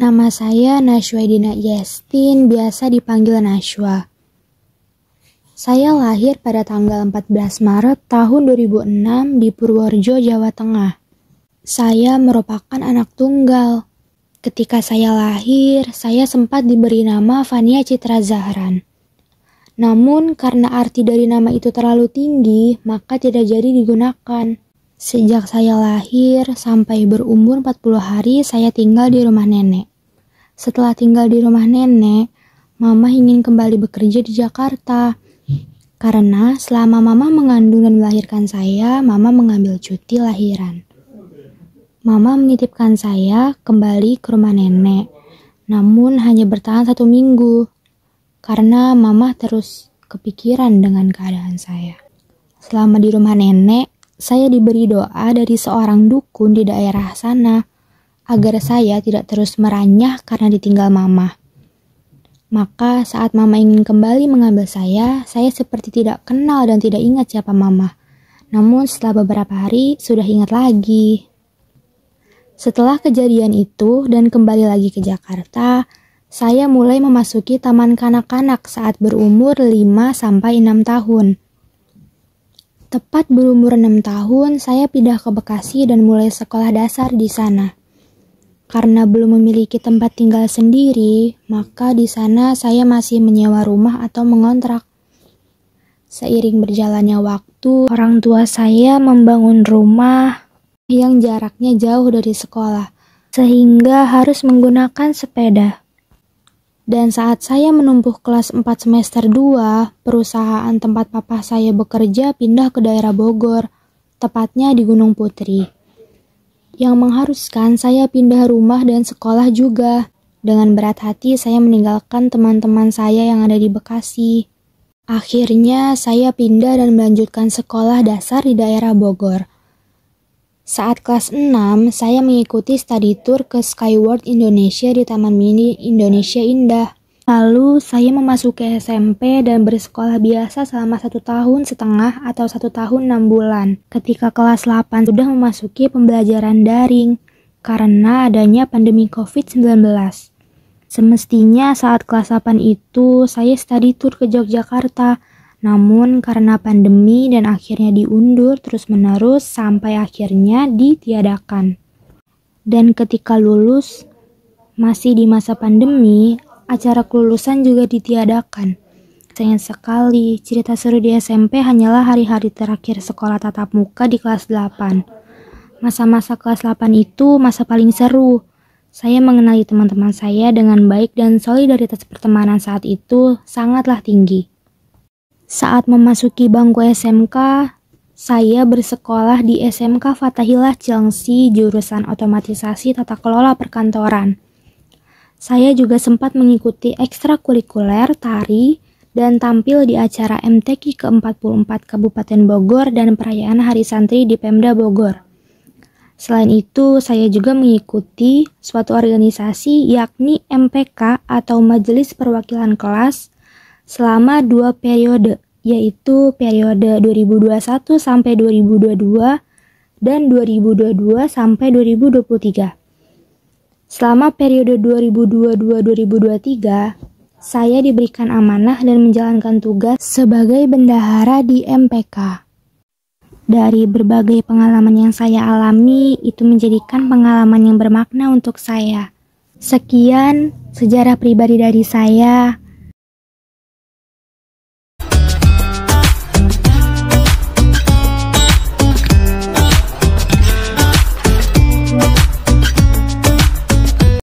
Nama saya Nashwa Dina Yestin, biasa dipanggil Nashwa. Saya lahir pada tanggal 14 Maret tahun 2006 di Purworejo, Jawa Tengah. Saya merupakan anak tunggal. Ketika saya lahir, saya sempat diberi nama Fania Citra Zahran. Namun karena arti dari nama itu terlalu tinggi, maka tidak jadi digunakan. Sejak saya lahir sampai berumur 40 hari, saya tinggal di rumah nenek. Setelah tinggal di rumah nenek, mama ingin kembali bekerja di Jakarta. Karena selama mama mengandung dan melahirkan saya, mama mengambil cuti lahiran. Mama menitipkan saya kembali ke rumah nenek, namun hanya bertahan satu minggu karena mama terus kepikiran dengan keadaan saya. Selama di rumah nenek, saya diberi doa dari seorang dukun di daerah sana agar saya tidak terus meranyah karena ditinggal mama. Maka saat mama ingin kembali mengambil saya, saya seperti tidak kenal dan tidak ingat siapa mama. Namun setelah beberapa hari, sudah ingat lagi. Setelah kejadian itu dan kembali lagi ke Jakarta, saya mulai memasuki taman kanak-kanak saat berumur 5-6 tahun. Tepat berumur 6 tahun, saya pindah ke Bekasi dan mulai sekolah dasar di sana. Karena belum memiliki tempat tinggal sendiri, maka di sana saya masih menyewa rumah atau mengontrak. Seiring berjalannya waktu, orang tua saya membangun rumah yang jaraknya jauh dari sekolah, sehingga harus menggunakan sepeda. Dan saat saya menempuh kelas 4 semester 2, perusahaan tempat papa saya bekerja pindah ke daerah Bogor, tepatnya di Gunung Putri yang mengharuskan saya pindah rumah dan sekolah juga. Dengan berat hati, saya meninggalkan teman-teman saya yang ada di Bekasi. Akhirnya, saya pindah dan melanjutkan sekolah dasar di daerah Bogor. Saat kelas 6, saya mengikuti study tour ke Skyward Indonesia di Taman Mini Indonesia Indah. Lalu saya memasuki SMP dan bersekolah biasa selama satu tahun setengah atau satu tahun enam bulan. Ketika kelas 8 sudah memasuki pembelajaran daring karena adanya pandemi COVID-19. Semestinya saat kelas 8 itu saya study tour ke Yogyakarta, namun karena pandemi dan akhirnya diundur terus-menerus sampai akhirnya ditiadakan. Dan ketika lulus, masih di masa pandemi, acara kelulusan juga ditiadakan. Sayang sekali, cerita seru di SMP hanyalah hari-hari terakhir sekolah tatap muka di kelas 8. Masa-masa kelas 8 itu masa paling seru. Saya mengenali teman-teman saya dengan baik dan solidaritas pertemanan saat itu sangatlah tinggi. Saat memasuki bangku SMK, saya bersekolah di SMK Fatahillah Cilengsi jurusan otomatisasi tata kelola perkantoran. Saya juga sempat mengikuti ekstrakurikuler tari dan tampil di acara MTQ ke-44 Kabupaten Bogor dan perayaan Hari Santri di Pemda Bogor. Selain itu, saya juga mengikuti suatu organisasi yakni MPK atau Majelis Perwakilan Kelas selama dua periode, yaitu periode 2021 sampai 2022 dan 2022 sampai 2023. Selama periode 2022-2023, saya diberikan amanah dan menjalankan tugas sebagai bendahara di MPK. Dari berbagai pengalaman yang saya alami, itu menjadikan pengalaman yang bermakna untuk saya. Sekian sejarah pribadi dari saya.